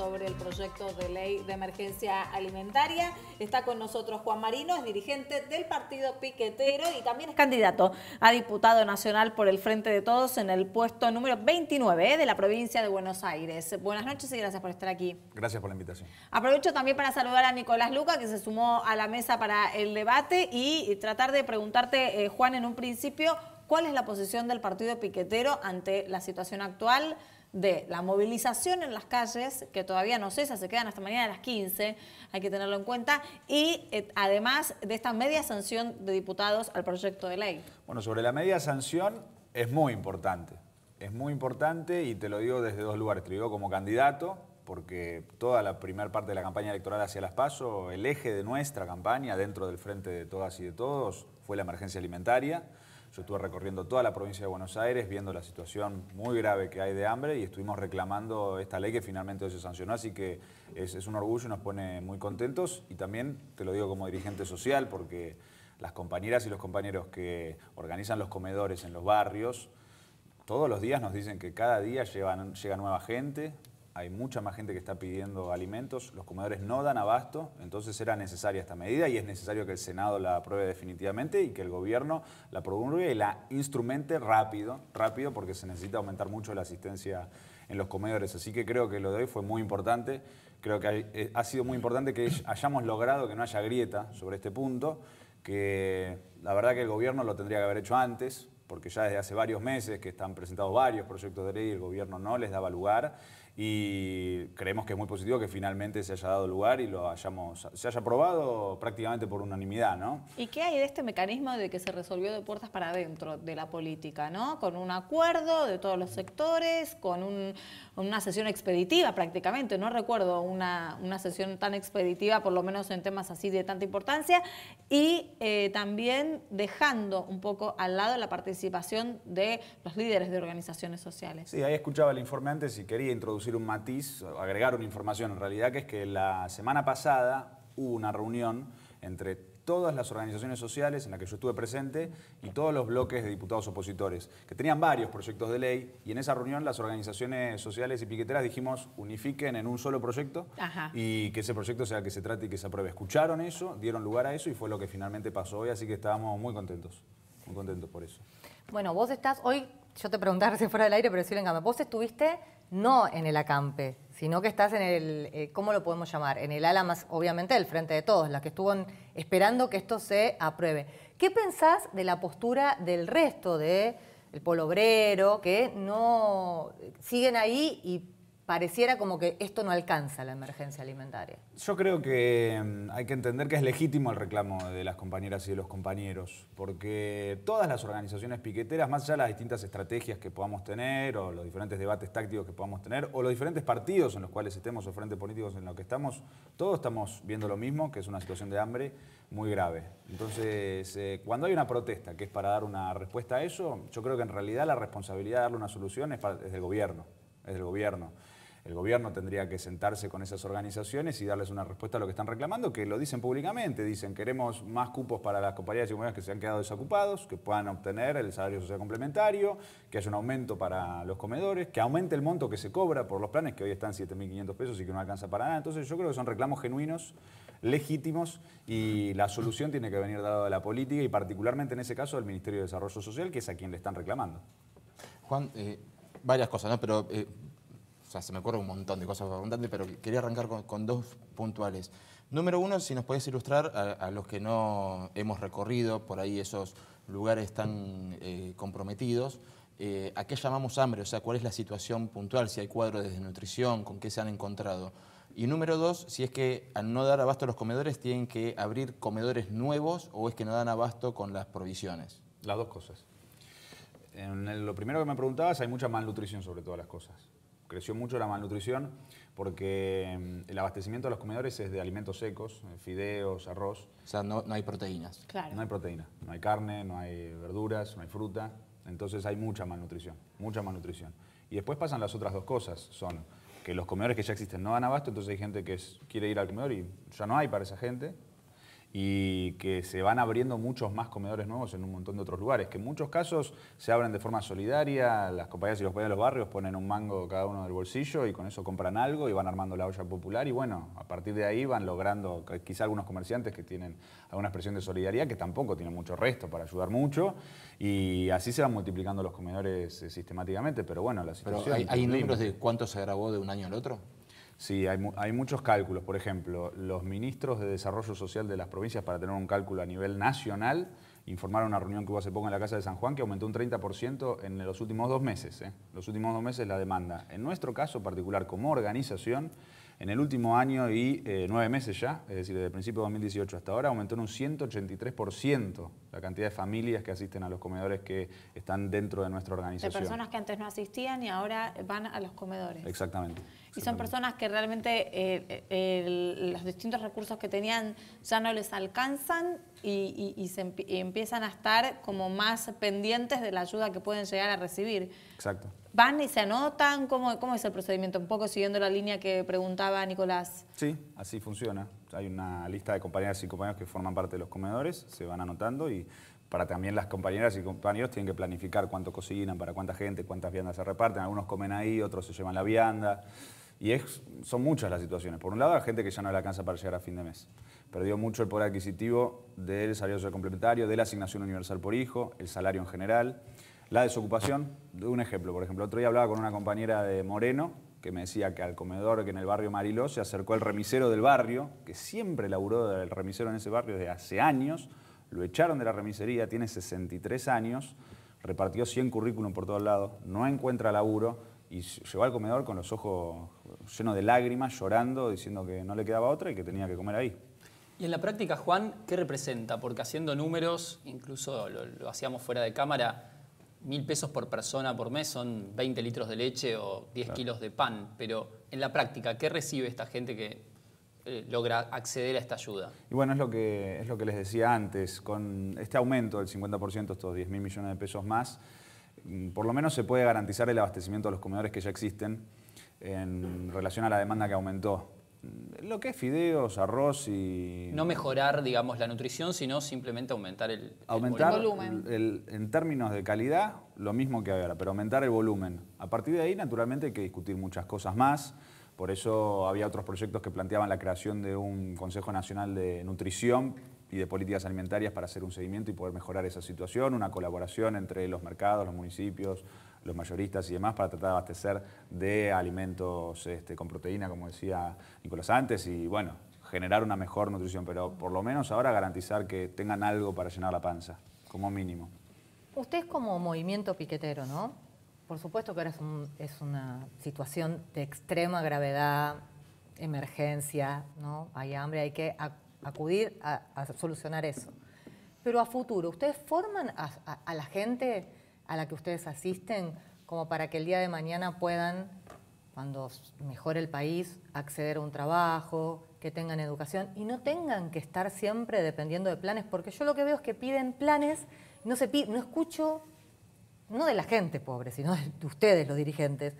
sobre el proyecto de ley de emergencia alimentaria. Está con nosotros Juan Marino, es dirigente del partido Piquetero y también es candidato a diputado nacional por el Frente de Todos en el puesto número 29 eh, de la provincia de Buenos Aires. Buenas noches y gracias por estar aquí. Gracias por la invitación. Aprovecho también para saludar a Nicolás Luca, que se sumó a la mesa para el debate y tratar de preguntarte, eh, Juan, en un principio, ¿Cuál es la posición del partido piquetero ante la situación actual de la movilización en las calles, que todavía no cesa, se quedan hasta mañana a las 15, hay que tenerlo en cuenta, y eh, además de esta media sanción de diputados al proyecto de ley? Bueno, sobre la media sanción es muy importante, es muy importante y te lo digo desde dos lugares, te digo como candidato, porque toda la primera parte de la campaña electoral hacia las PASO, el eje de nuestra campaña dentro del frente de todas y de todos fue la emergencia alimentaria. Yo estuve recorriendo toda la provincia de Buenos Aires, viendo la situación muy grave que hay de hambre y estuvimos reclamando esta ley que finalmente se sancionó, así que es, un orgullo, nos pone muy contentos y también, te lo digo como dirigente social, porque las compañeras y los compañeros que organizan los comedores en los barrios, todos los días nos dicen que cada día llega nueva gente, hay mucha más gente que está pidiendo alimentos, los comedores no dan abasto, entonces era necesaria esta medida y es necesario que el Senado la apruebe definitivamente y que el gobierno la promulgue y la instrumente rápido, rápido porque se necesita aumentar mucho la asistencia en los comedores. Así que creo que lo de hoy fue muy importante, creo que eh, ha sido muy importante que hayamos logrado que no haya grieta sobre este punto, que la verdad que el gobierno lo tendría que haber hecho antes, porque ya desde hace varios meses que están presentados varios proyectos de ley y el gobierno no les daba lugar y creemos que es muy positivo que finalmente se haya dado lugar y lo hayamos, se haya aprobado prácticamente por unanimidad, ¿no? ¿Y qué hay de este mecanismo de que se resolvió de puertas para adentro de la política, ¿no? Con un acuerdo de todos los sectores, con una sesión expeditiva prácticamente, no recuerdo una, una, sesión tan expeditiva, por lo menos en temas así de tanta importancia, y eh, también dejando un poco al lado la participación participación de los líderes de organizaciones sociales. Sí, ahí escuchaba el informe antes y quería introducir un matiz, agregar una información en realidad, que es que la semana pasada hubo una reunión entre todas las organizaciones sociales en la que yo estuve presente y todos los bloques de diputados opositores, que tenían varios proyectos de ley, y en esa reunión las organizaciones sociales y piqueteras dijimos unifiquen en un solo proyecto y que ese proyecto sea el que se trate y que se apruebe. Escucharon eso, dieron lugar a eso y fue lo que finalmente pasó hoy, así que estábamos muy contentos contento por eso. Bueno, vos estás hoy, yo te preguntaba si fuera del aire, pero sí venga, vos estuviste no en el acampe, sino que estás en el, eh, ¿cómo lo podemos llamar? En el ala más, obviamente, el frente de todos, la que estuvo esperando que esto se apruebe. ¿Qué pensás de la postura del resto del de polo obrero, que no siguen ahí y pareciera como que esto no alcanza la emergencia alimentaria. Yo creo que mm, hay que entender que es legítimo el reclamo de las compañeras y de los compañeros, porque todas las organizaciones piqueteras, más allá de las distintas estrategias que podamos tener, o los diferentes debates tácticos que podamos tener, o los diferentes partidos en los cuales estemos, o frentes políticos en los que estamos, todos estamos viendo lo mismo, que es una situación de hambre muy grave. Entonces, eh, cuando hay una protesta que es para dar una respuesta a eso, yo creo que en realidad la responsabilidad de darle una solución es gobierno. Es del gobierno. El gobierno tendría que sentarse con esas organizaciones y darles una respuesta a lo que están reclamando, que lo dicen públicamente. Dicen, queremos más cupos para las compañías y de que se han quedado desocupados, que puedan obtener el salario social complementario, que haya un aumento para los comedores, que aumente el monto que se cobra por los planes, que hoy están 7.500 pesos y que no alcanza para nada. Entonces yo creo que son reclamos genuinos legítimos y la solución tiene que venir dada de la política y particularmente en ese caso del Ministerio de Desarrollo Social, que es a quien le están reclamando. Juan, eh, varias cosas, ¿no? Pero eh, o sea, se me ocurre un montón de cosas abundantes, pero quería arrancar con, dos puntuales. Número uno, si nos podés ilustrar a, los que no hemos recorrido por ahí esos lugares tan eh, comprometidos, eh, ¿a qué llamamos hambre? O sea, ¿cuál es la situación puntual? Si hay cuadros de desnutrición, ¿con qué se han encontrado? Y número dos, si es que al no dar abasto a los comedores, ¿tienen que abrir comedores nuevos o es que no dan abasto con las provisiones? Las dos cosas. En lo primero que me preguntabas, hay mucha malnutrición sobre todas las cosas creció mucho la malnutrición porque mm, el abastecimiento de los comedores es de alimentos secos, eh, fideos, arroz. O sea, no, hay proteínas. No hay proteína, no hay carne, no hay verduras, no hay fruta. Entonces hay mucha malnutrición, mucha malnutrición. Y después pasan las otras dos cosas, son que los comedores que ya existen no dan abasto, entonces hay gente que quiere ir al comedor y ya no hay para esa gente, y que se van abriendo muchos más comedores nuevos en un montón de otros lugares, que en muchos casos se abren de forma solidaria, las compañías y los compañeros de los barrios ponen un mango cada uno del bolsillo y con eso compran algo y van armando la olla popular y bueno, a partir de ahí van logrando, quizá algunos comerciantes que tienen alguna expresión de solidaridad que tampoco tienen mucho resto para ayudar mucho y así se van multiplicando los comedores eh, sistemáticamente, pero bueno, la situación... Pero ¿Hay, hay números de cuánto se grabó de un año al otro? Sí, hay, muchos cálculos. Por ejemplo, los ministros de Desarrollo Social de las provincias, para tener un cálculo a nivel nacional, informaron una reunión que hubo hace poco en la Casa de San Juan que aumentó un 30% en los últimos dos meses. ¿eh? Los últimos dos meses la demanda. En nuestro caso particular, como organización, en el último año y eh, nueve meses ya, es decir, desde el principio de 2018 hasta ahora, aumentó en un 183% la cantidad de familias que asisten a los comedores que están dentro de nuestra organización. De personas que antes no asistían y ahora van a los comedores. Exactamente. Y son personas que realmente eh, eh, los distintos recursos que tenían ya no les alcanzan y, se, y empiezan a estar como más pendientes de la ayuda que pueden llegar a recibir. Exacto van y se anotan? ¿Cómo, es el procedimiento? Un poco siguiendo la línea que preguntaba Nicolás. Sí, así funciona. Hay una lista de compañeras y compañeros que forman parte de los comedores, se van anotando y para también las compañeras y compañeros tienen que planificar cuánto cocinan, para cuánta gente, cuántas viandas se reparten. Algunos comen ahí, otros se llevan la vianda. Y son muchas las situaciones. Por un lado, la gente que ya no le alcanza para llegar a fin de mes. Perdió mucho el poder adquisitivo del salario social complementario, de la asignación universal por hijo, el salario en general. La desocupación, un ejemplo, por ejemplo, otro día hablaba con una compañera de Moreno que me decía que al comedor que en el barrio Mariló se acercó el remisero del barrio, que siempre laburó el remisero en ese barrio desde hace años, lo echaron de la remisería, tiene 63 años, repartió 100 currículum por todos lados, no encuentra laburo y llegó al comedor con los ojos llenos de lágrimas, llorando, diciendo que no le quedaba otra y que tenía que comer ahí. Y en la práctica, Juan, ¿qué representa? Porque haciendo números, incluso lo hacíamos fuera de cámara, mil pesos por persona por mes son 20 litros de leche o 10 kilos de pan, pero en la práctica, ¿qué recibe esta gente que eh, logra acceder a esta ayuda? Y bueno, es lo que, es lo que les decía antes, con este aumento del 50%, estos 10 mil millones de pesos más, mm, por lo menos se puede garantizar el abastecimiento de los comedores que ya existen en relación a la demanda que aumentó lo que es fideos, arroz y... No mejorar, digamos, la nutrición, sino simplemente aumentar el, volumen. en términos de calidad, lo mismo que ahora, pero aumentar el volumen. A partir de ahí, naturalmente, hay que discutir muchas cosas más. Por eso había otros proyectos que planteaban la creación de un Consejo Nacional de Nutrición y de Políticas Alimentarias para hacer un seguimiento y poder mejorar esa situación, una colaboración entre los mercados, los municipios, los mayoristas y demás, para tratar de abastecer de alimentos este, con proteína, como decía Nicolás antes, y bueno, generar una mejor nutrición, pero por lo menos ahora garantizar que tengan algo para llenar la panza, como mínimo. Usted es como movimiento piquetero, ¿no? Por supuesto que ahora es, una situación de extrema gravedad, emergencia, ¿no? Hay hambre, hay que acudir a, solucionar eso. Pero a futuro, ¿ustedes forman a la gente a la que ustedes asisten como para que el día de mañana puedan, cuando mejore el país, acceder a un trabajo, que tengan educación y no tengan que estar siempre dependiendo de planes, porque yo lo que veo es que piden planes, no, se no escucho, no de la gente pobre, sino de ustedes, los dirigentes,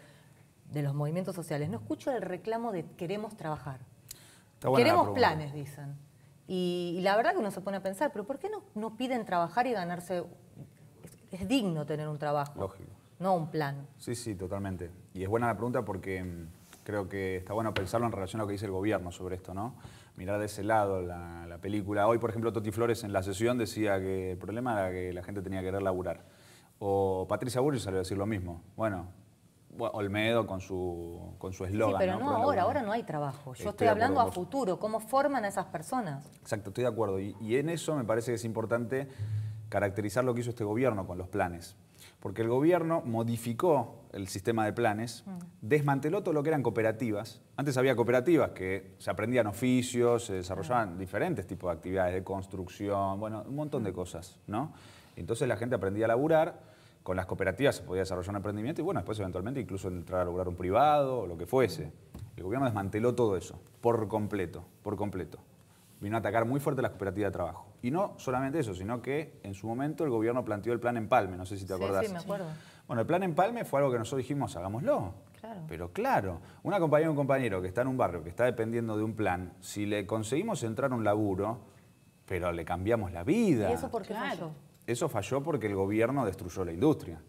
de los movimientos sociales, no escucho el reclamo de queremos trabajar. Queremos planes, dicen. Y, la verdad que uno se pone a pensar, pero ¿por qué no, no piden trabajar y ganarse es digno tener un trabajo. Lógico. No un plan. Sí, sí, totalmente. Y es buena la pregunta porque mm, creo que está bueno pensarlo en relación a lo que dice el gobierno sobre esto, ¿no? Mirar de ese lado la, película. Hoy, por ejemplo, Toti Flores en la sesión decía que el problema era que la gente tenía que querer laburar. O Patricia Burri salió a decir lo mismo. Bueno, Olmedo con su con su eslogan. Sí, pero no, ahora, ahora no hay trabajo. Yo estoy, hablando a futuro, cómo forman a esas personas. Exacto, estoy de acuerdo. y en eso me parece que es importante caracterizar lo que hizo este gobierno con los planes. Porque el gobierno modificó el sistema de planes, mm. desmanteló todo lo que eran cooperativas. Antes había cooperativas que se aprendían oficios, se desarrollaban mm. diferentes tipos de actividades de construcción, bueno, un montón de mm. cosas, ¿no? Entonces la gente aprendía a laburar, con las cooperativas se podía desarrollar un emprendimiento y bueno, después eventualmente incluso entrar a laburar un privado o lo que fuese. El gobierno desmanteló todo eso, por completo, por completo vino a atacar muy fuerte la cooperativa de trabajo. Y no solamente eso, sino que en su momento el gobierno planteó el plan Empalme, no sé si te acordás. Sí, me acuerdo. Bueno, el plan Empalme fue algo que nosotros dijimos, hagámoslo. Claro. Pero claro, una compañera o un compañero que está en un barrio, que está dependiendo de un plan, si le conseguimos entrar un laburo, pero le cambiamos la vida. ¿Y eso por falló? Eso falló porque el gobierno destruyó la industria.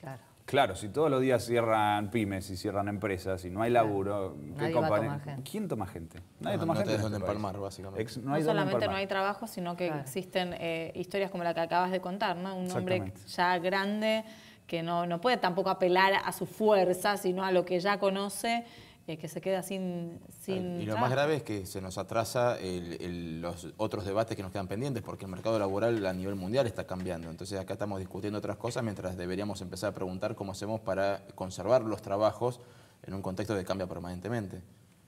Claro. Claro, si todos los días cierran pymes y cierran empresas y no hay laburo, ¿qué ¿quién toma gente? Nadie toma gente. Este no donde empalmar, básicamente. no, solamente no hay trabajo, sino que existen eh, historias como la que acabas de contar, ¿no? Un hombre ya grande que no, no puede tampoco apelar a su fuerza, sino a lo que ya conoce. Eh, que se queda sin, Y lo más grave es que se nos atrasa los otros debates que nos quedan pendientes, porque el mercado laboral a nivel mundial está cambiando. Entonces acá estamos discutiendo otras cosas mientras deberíamos empezar a preguntar cómo hacemos para conservar los trabajos en un contexto que cambia permanentemente.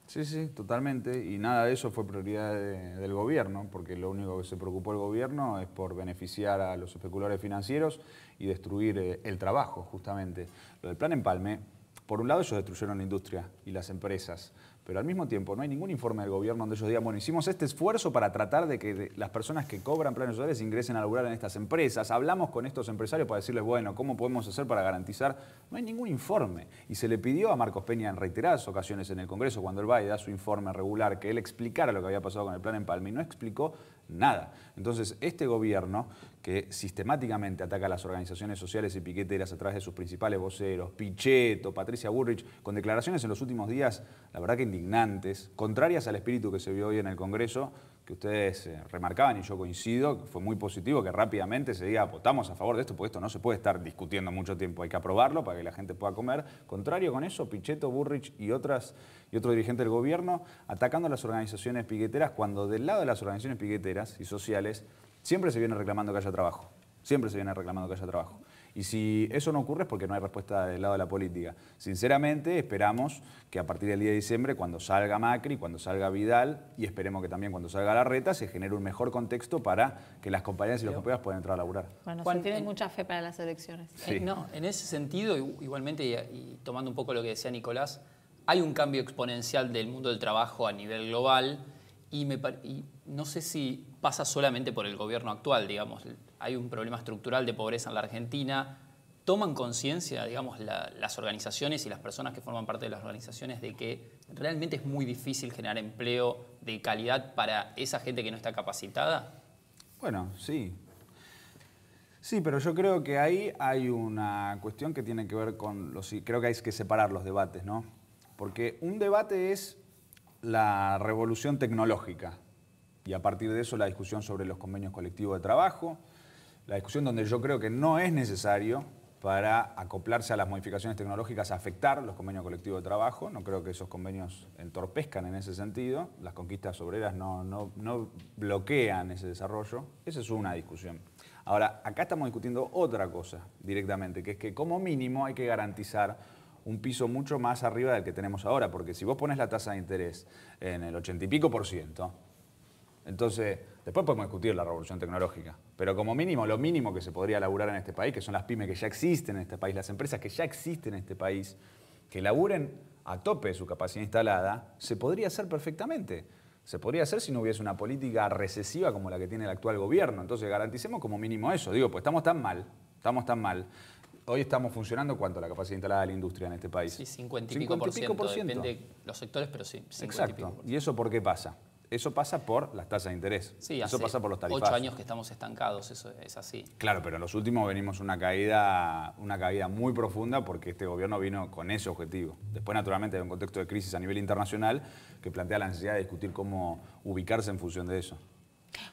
Sí, sí, totalmente. Y nada de eso fue prioridad del gobierno, porque lo único que se preocupó el gobierno es por beneficiar a los especuladores financieros y destruir eh, el trabajo, justamente. Lo del plan Empalme por un lado ellos destruyeron la industria y las empresas, pero al mismo tiempo no hay ningún informe del gobierno donde ellos digan, bueno, hicimos este esfuerzo para tratar de que las personas que cobran planes sociales ingresen a laburar en estas empresas, hablamos con estos empresarios para decirles, bueno, ¿cómo podemos hacer para garantizar? No hay ningún informe. Y se le pidió a Marcos Peña en reiteradas ocasiones en el Congreso, cuando él va y da su informe regular, que él explicara lo que había pasado con el plan Empalme y no explicó nada. Entonces, este gobierno que sistemáticamente ataca a las organizaciones sociales y piqueteras a través de sus principales voceros, Pichetto, Patricia Burrich, con declaraciones en los últimos días, la verdad que indignantes, contrarias al espíritu que se vio hoy en el Congreso, que ustedes eh, remarcaban y yo coincido, fue muy positivo que rápidamente se diga votamos a favor de esto, porque esto no se puede estar discutiendo mucho tiempo, hay que aprobarlo para que la gente pueda comer. Contrario con eso, Pichetto, Burrich y, otras, y otro dirigente del gobierno atacando a las organizaciones piqueteras cuando del lado de las organizaciones piqueteras y sociales siempre se viene reclamando que haya trabajo, siempre se viene reclamando que haya trabajo. Y si eso no ocurre es porque no hay respuesta del lado de la política. Sinceramente, esperamos que a partir del día de diciembre, cuando salga Macri, cuando salga Vidal, y esperemos que también cuando salga la reta, se genere un mejor contexto para que las compañías y los compañeros puedan entrar a laburar. Bueno, tienen mucha fe para las elecciones. Eh, no, en ese sentido, igualmente, y, tomando un poco lo que decía Nicolás, hay un cambio exponencial del mundo del trabajo a nivel global y, me, y no sé si pasa solamente por el gobierno actual, digamos hay un problema estructural de pobreza en la Argentina. ¿Toman conciencia, digamos, las organizaciones y las personas que forman parte de las organizaciones de que realmente es muy difícil generar empleo de calidad para esa gente que no está capacitada? Bueno, sí. Sí, pero yo creo que ahí hay una cuestión que tiene que ver con los... Creo que hay que separar los debates, ¿no? Porque un debate es la revolución tecnológica y a partir de eso la discusión sobre los convenios colectivos de trabajo, la discusión donde yo creo que no es necesario para acoplarse a las modificaciones tecnológicas, afectar los convenios colectivos de trabajo. No creo que esos convenios entorpezcan en ese sentido. Las conquistas obreras no, bloquean ese desarrollo. Esa es una discusión. Ahora, acá estamos discutiendo otra cosa directamente, que es que como mínimo hay que garantizar un piso mucho más arriba del que tenemos ahora, porque si vos pones la tasa de interés en el ochenta y pico por ciento, entonces, después podemos discutir la revolución tecnológica, pero como mínimo, lo mínimo que se podría laburar en este país, que son las pymes que ya existen en este país, las empresas que ya existen en este país, que laburen a tope su capacidad instalada, se podría hacer perfectamente. Se podría hacer si no hubiese una política recesiva como la que tiene el actual gobierno. Entonces, garanticemos como mínimo eso. Digo, pues estamos tan mal, estamos tan mal hoy estamos funcionando cuánto la capacidad instalada de la industria en este país. Sí, 50 y por ciento. Depende de los sectores, pero sí. Exacto. Y, pico por ciento. y, eso por qué pasa? Eso pasa por las tasas de interés. eso pasa por los tarifazos. Ocho años que estamos estancados, eso es así. Claro, pero en los últimos venimos una caída, una caída muy profunda porque este gobierno vino con ese objetivo. Después, naturalmente, hay un contexto de crisis a nivel internacional que plantea la necesidad de discutir cómo ubicarse en función de eso.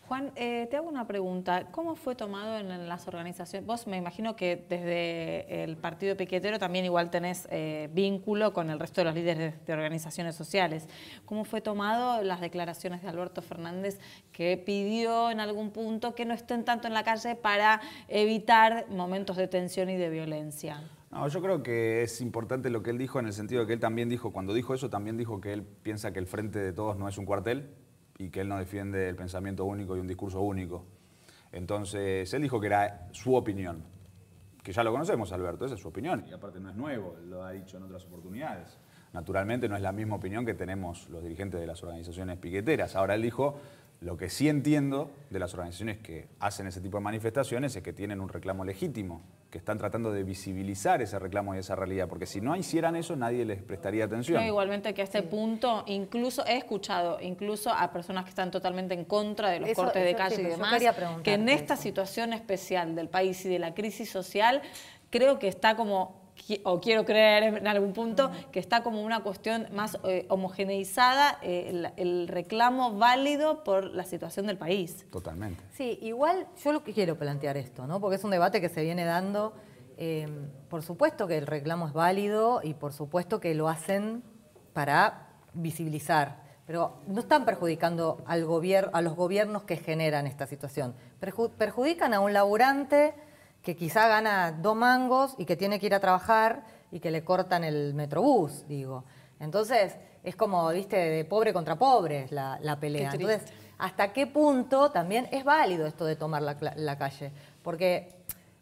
Juan, eh, te hago una pregunta. ¿Cómo fue tomado en las organizaciones? Vos me imagino que desde el Partido Piquetero también igual tenés eh, vínculo con el resto de los líderes de, organizaciones sociales. ¿Cómo fue tomado las declaraciones de Alberto Fernández que pidió en algún punto que no estén tanto en la calle para evitar momentos de tensión y de violencia? yo creo que es importante lo que él dijo en el sentido de que él también dijo, cuando dijo eso, también dijo que él piensa que el Frente de Todos no es un cuartel y que él no defiende el pensamiento único y un discurso único. Entonces, él dijo que era su opinión, que ya lo conocemos, Alberto, esa es su opinión. Y aparte no es nuevo, lo ha dicho en otras oportunidades. Naturalmente no es la misma opinión que tenemos los dirigentes de las organizaciones piqueteras. Ahora él dijo, lo que sí entiendo de las organizaciones que hacen ese tipo de manifestaciones es que tienen un reclamo legítimo, que están tratando de visibilizar ese reclamo y esa realidad, porque si no hicieran eso nadie les prestaría atención. igualmente que a este punto incluso he escuchado incluso a personas que están totalmente en contra de los cortes de calle y demás, que en esta situación especial del país y de la crisis social creo que está como o quiero creer en algún punto, que está como una cuestión más eh, homogeneizada, eh, el, reclamo válido por la situación del país. Totalmente. Sí, igual yo lo que quiero plantear esto, ¿no? porque es un debate que se viene dando. Em, por supuesto que el reclamo es válido y por supuesto que lo hacen para visibilizar, pero no están perjudicando al gobierno a los gobiernos que generan esta situación. perjudican a un laburante que quizá gana dos mangos y que tiene que ir a trabajar y que le cortan el metrobús, digo. Entonces, es como, viste, de pobre contra pobre la, la pelea. Entonces, ¿hasta qué punto también es válido esto de tomar la, calle? Porque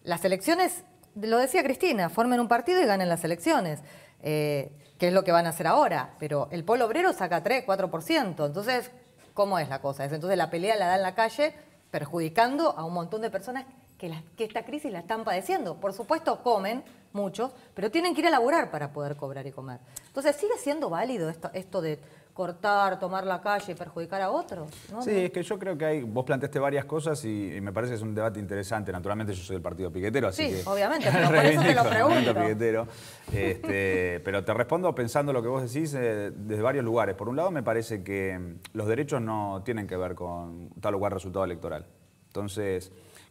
las elecciones, lo decía Cristina, formen un partido y ganen las elecciones, eh, que es lo que van a hacer ahora. Pero el polo obrero saca 3, 4%. Entonces, ¿cómo es la cosa? Entonces, la pelea la da en la calle perjudicando a un montón de personas que, esta crisis la están padeciendo. Por supuesto, comen muchos, pero tienen que ir a laburar para poder cobrar y comer. Entonces, ¿sigue siendo válido esto, de cortar, tomar la calle y perjudicar a otros. Sí, es que yo creo que hay, vos planteaste varias cosas y, me parece que es un debate interesante. Naturalmente yo soy del partido piquetero, así sí, que... obviamente, pero por eso te lo pregunto. Este, pero te respondo pensando lo que vos decís eh, desde varios lugares. Por un lado, me parece que los derechos no tienen que ver con tal o cual resultado electoral. Entonces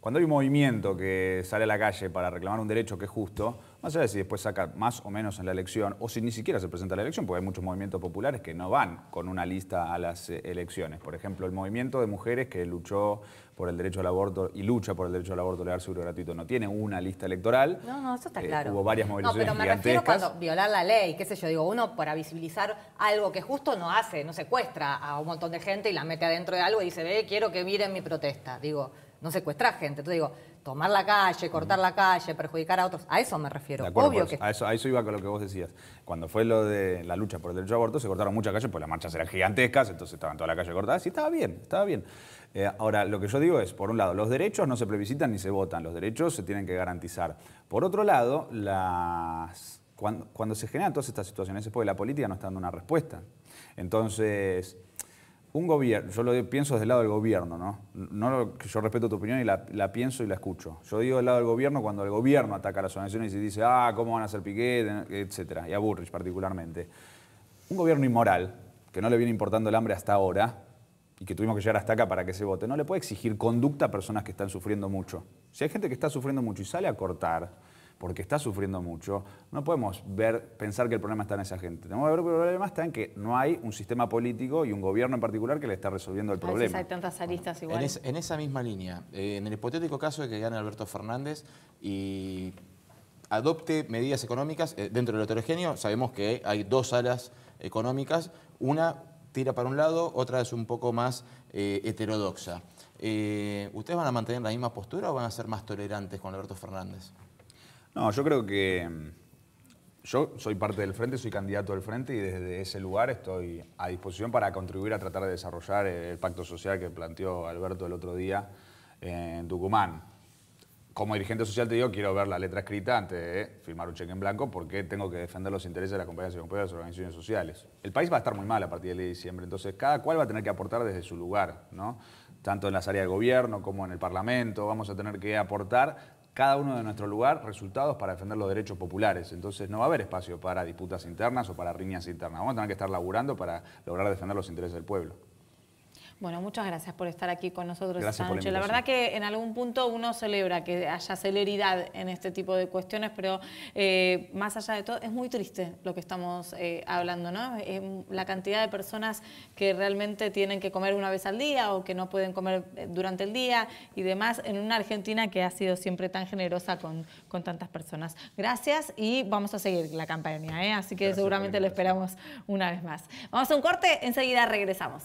cuando hay un movimiento que sale a la calle para reclamar un derecho que es justo, no allá si después saca más o menos en la elección, o si ni siquiera se presenta a la elección, porque hay muchos movimientos populares que no van con una lista a las eh, elecciones. Por ejemplo, el movimiento de mujeres que luchó por el derecho al aborto y lucha por el derecho al aborto legal, seguro gratuito, no tiene una lista electoral. No, no, eso está eh, claro. Hubo varias movilizaciones No, pero me refiero cuando violar la ley, qué sé yo, digo, uno para visibilizar algo que es justo no hace, no secuestra a un montón de gente y la mete adentro de algo y dice, ve, quiero que miren mi protesta. Digo, no secuestrar gente. Entonces digo, tomar la calle, cortar la calle, perjudicar a otros, a eso me refiero. Obvio a, eso, iba con lo que vos decías. Cuando fue lo de la lucha por el derecho a aborto, se cortaron muchas calles, pues las marchas eran gigantescas, entonces estaban toda la calle cortadas y estaba bien, estaba bien. Eh, ahora, lo que yo digo es, por un lado, los derechos no se previsitan ni se votan, los derechos se tienen que garantizar. Por otro lado, cuando, cuando se generan todas estas situaciones es porque la política no está dando una respuesta. Entonces un gobierno, yo lo pienso desde el lado del gobierno, ¿no? No yo respeto tu opinión y la, pienso y la escucho. Yo digo del lado del gobierno cuando el gobierno ataca a las organizaciones y dice, ah, ¿cómo van a hacer Piquet? etcétera, y a Burrich particularmente. Un gobierno inmoral, que no le viene importando el hambre hasta ahora, y que tuvimos que llegar hasta acá para que se vote, no le puede exigir conducta a personas que están sufriendo mucho. Si hay gente que está sufriendo mucho y sale a cortar, porque está sufriendo mucho, no podemos ver, pensar que el problema está en esa gente. Tenemos que ver que el problema está en que no hay un sistema político y un gobierno en particular que le está resolviendo el problema. hay tantas igual. En, esa misma línea, eh, en el hipotético caso de que gane Alberto Fernández y adopte medidas económicas, eh, dentro del heterogéneo sabemos que hay dos alas económicas, una tira para un lado, otra es un poco más eh, heterodoxa. ¿Ustedes van a mantener la misma postura o van a ser más tolerantes con Alberto Fernández? No, yo creo que mm, yo soy parte del frente, soy candidato del frente y desde ese lugar estoy a disposición para contribuir a tratar de desarrollar el pacto social que planteó Alberto el otro día eh, en Tucumán. Como dirigente social te digo, quiero ver la letra escrita antes de firmar un cheque en blanco porque tengo que defender los intereses de las compañías y de las organizaciones sociales. El país va a estar muy mal a partir de diciembre, entonces cada cual va a tener que aportar desde su lugar, ¿no? tanto en las áreas de gobierno como en el Parlamento, vamos a tener que aportar cada uno de nuestro lugar resultados para defender los derechos populares. Entonces no va a haber espacio para disputas internas o para riñas internas. Vamos a tener que estar laburando para lograr defender los intereses del pueblo. Bueno, muchas gracias por estar aquí con nosotros esta noche. La, verdad que en algún punto uno celebra que haya celeridad en este tipo de cuestiones, pero eh, más allá de todo, es muy triste lo que estamos eh, hablando, ¿no? la cantidad de personas que realmente tienen que comer una vez al día o que no pueden comer eh, durante el día y demás, en una Argentina que ha sido siempre tan generosa con, tantas personas. Gracias y vamos a seguir la campaña, así que seguramente lo esperamos una vez más. Vamos a un corte, enseguida regresamos.